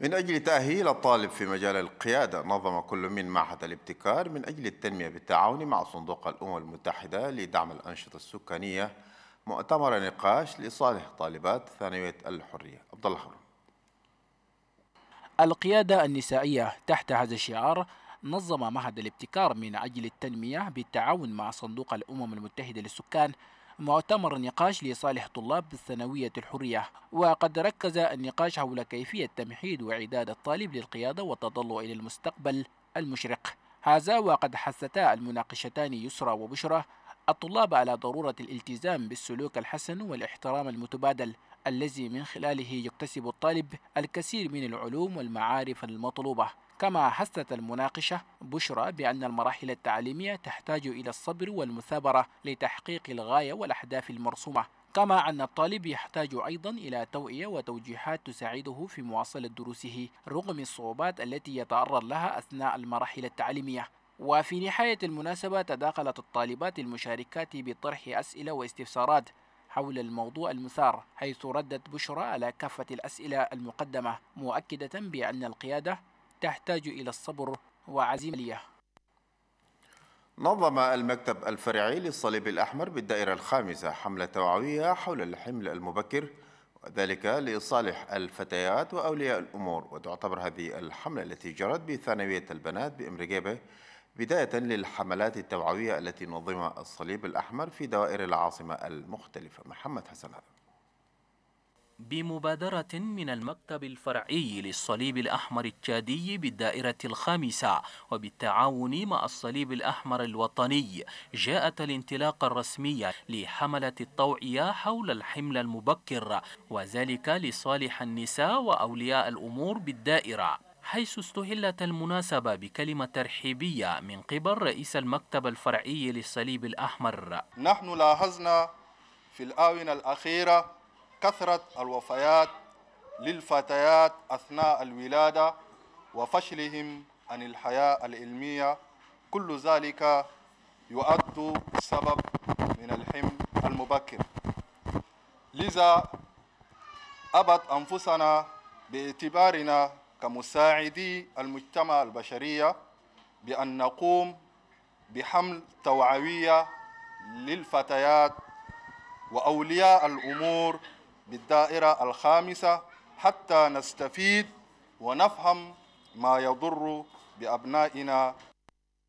من أجل تأهيل الطالب في مجال القيادة نظم كل من معهد الابتكار من أجل التنمية بالتعاون مع صندوق الأمم المتحدة لدعم الأنشطة السكانية مؤتمر نقاش لصالح طالبات ثانوية الحرية عبد الله حرم القيادة النسائية تحت هذا الشعار نظم معهد الابتكار من أجل التنمية بالتعاون مع صندوق الأمم المتحدة للسكان مؤتمر نقاش لصالح طلاب الثانوية الحرية وقد ركز النقاش حول كيفية تمحيد وإعداد الطالب للقيادة والتطلع إلى المستقبل المشرق هذا وقد حثتا المناقشتان يسرى وبشرى الطلاب على ضرورة الالتزام بالسلوك الحسن والاحترام المتبادل الذي من خلاله يكتسب الطالب الكثير من العلوم والمعارف المطلوبة كما حثت المناقشة بشرى بأن المراحل التعليمية تحتاج إلى الصبر والمثابرة لتحقيق الغاية والأهداف المرسومة كما أن الطالب يحتاج أيضا إلى توعية وتوجيهات تساعده في مواصلة دروسه رغم الصعوبات التي يتعرض لها أثناء المراحل التعليمية وفي نهاية المناسبة تداخلت الطالبات المشاركات بطرح أسئلة واستفسارات حول الموضوع المثار حيث ردت بشرى على كافة الأسئلة المقدمة مؤكدة بأن القيادة تحتاج إلى الصبر وعزيمة نظم المكتب الفرعي للصليب الأحمر بالدائرة الخامسة حملة توعوية حول الحمل المبكر وذلك لصالح الفتيات وأولياء الأمور وتعتبر هذه الحملة التي جرت بثانوية البنات بإمريكيبة بداية للحملات التوعوية التي نظمها الصليب الأحمر في دوائر العاصمة المختلفة محمد حسن هذا بمبادرة من المكتب الفرعي للصليب الأحمر التشادي بالدائرة الخامسة وبالتعاون مع الصليب الأحمر الوطني جاءت الانطلاقة الرسمية لحملة التوعية حول الحمل المبكر وذلك لصالح النساء وأولياء الأمور بالدائرة حيث استهلت المناسبة بكلمة ترحيبية من قبل رئيس المكتب الفرعي للصليب الأحمر نحن لاحظنا في الآونة الأخيرة كثرة الوفيات للفتيات أثناء الولادة وفشلهم عن الحياة العلمية كل ذلك يؤد سبب من الحمل المبكر لذا أبت أنفسنا باعتبارنا كمساعدي المجتمع البشرية بأن نقوم بحمل توعوية للفتيات وأولياء الأمور بالدائرة الخامسة حتى نستفيد ونفهم ما يضر بأبنائنا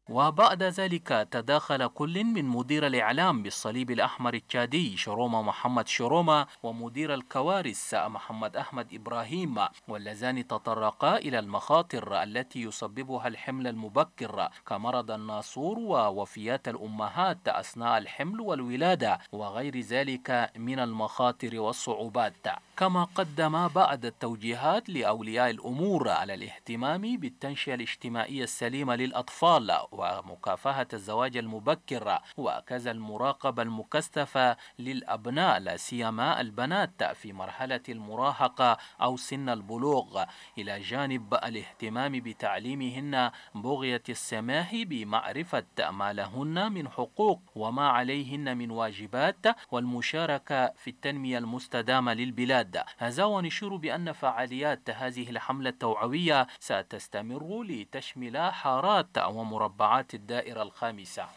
وبعد ذلك تداخل كل من مدير الإعلام بالصليب الأحمر التشادي شروما محمد شروما ومدير الكوارث محمد أحمد إبراهيم واللذان تطرقا إلى المخاطر التي يسببها الحمل المبكر كمرض الناصور ووفيات الأمهات أثناء الحمل والولادة وغير ذلك من المخاطر والصعوبات كما قدم بعد التوجيهات لأولياء الأمور على الاهتمام بالتنشئة الاجتماعية السليمة للأطفال ومكافحة الزواج المبكر وكذا المراقبة المكثفة للأبناء لا سيما البنات في مرحلة المراهقة أو سن البلوغ إلى جانب الاهتمام بتعليمهن بغية السماح بمعرفة ما لهن من حقوق وما عليهن من واجبات والمشاركة في التنمية المستدامة للبلاد هذا ونشير بأن فعاليات هذه الحملة التوعوية ستستمر لتشمل حارات ومربعات الدائرة الخامسة